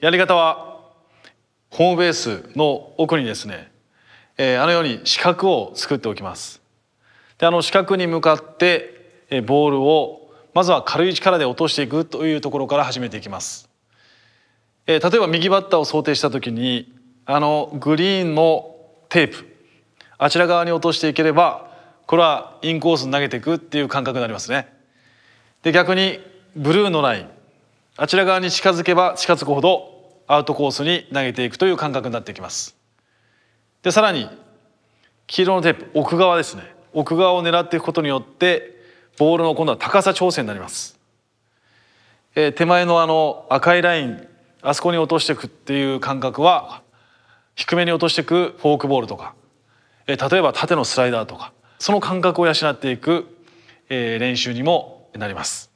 やり方はホームベースの奥にですね、えー、あのように四角を作っておきますであの四角に向かって、えー、ボールをまずは軽い力で落としていくというところから始めていきます、えー、例えば右バッターを想定した時にあのグリーンのテープあちら側に落としていければこれはインコースに投げていくっていう感覚になりますねで逆にブルーのラインあちら側に近づけば近づくほどアウトコースに投げていくという感覚になってきますでさらに黄色のテープ奥側ですね奥側を狙っていくことによってボールの今度は高さ調整になります、えー、手前のあの赤いラインあそこに落としていくっていう感覚は低めに落としていくフォークボールとか、えー、例えば縦のスライダーとかその感覚を養っていく、えー、練習にもなります